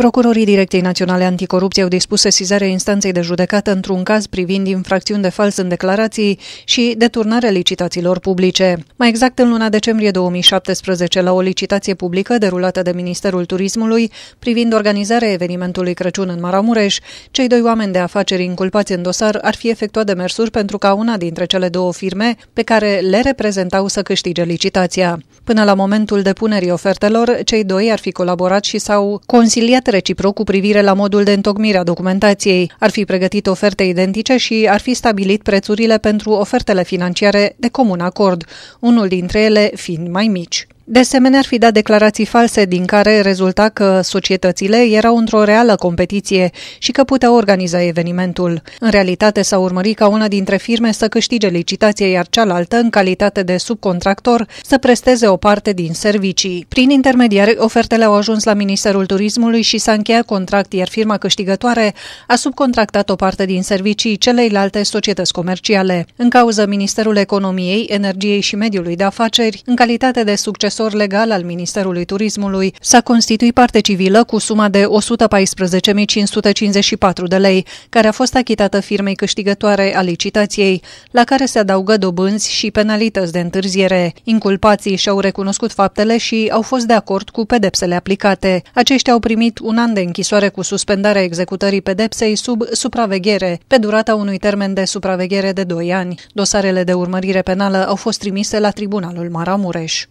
Procurorii Direcției Naționale Anticorupție au dispus sesizarea instanței de judecată într-un caz privind infracțiuni de fals în declarații și deturnarea licitațiilor publice. Mai exact, în luna decembrie 2017, la o licitație publică derulată de Ministerul Turismului privind organizarea evenimentului Crăciun în Maramureș, cei doi oameni de afaceri inculpați în dosar ar fi efectuat demersuri pentru ca una dintre cele două firme pe care le reprezentau să câștige licitația. Până la momentul depunerii ofertelor, cei doi ar fi colaborat și s-au consiliat reciproc cu privire la modul de întocmire a documentației. Ar fi pregătit oferte identice și ar fi stabilit prețurile pentru ofertele financiare de comun acord, unul dintre ele fiind mai mici. De asemenea, ar fi dat declarații false din care rezulta că societățile erau într-o reală competiție și că puteau organiza evenimentul. În realitate s-a urmărit ca una dintre firme să câștige licitație, iar cealaltă, în calitate de subcontractor, să presteze o parte din servicii. Prin intermediare, ofertele au ajuns la Ministerul Turismului și s-a încheiat contract, iar firma câștigătoare a subcontractat o parte din servicii celeilalte societăți comerciale. În cauză, Ministerul Economiei, Energiei și Mediului de Afaceri, în calitate de succes asesor legal al Ministerului Turismului, s-a constituit parte civilă cu suma de 114.554 de lei, care a fost achitată firmei câștigătoare a licitației, la care se adaugă dobânzi și penalități de întârziere. Inculpații și-au recunoscut faptele și au fost de acord cu pedepsele aplicate. Aceștia au primit un an de închisoare cu suspendarea executării pedepsei sub supraveghere, pe durata unui termen de supraveghere de 2 ani. Dosarele de urmărire penală au fost trimise la Tribunalul Maramureș.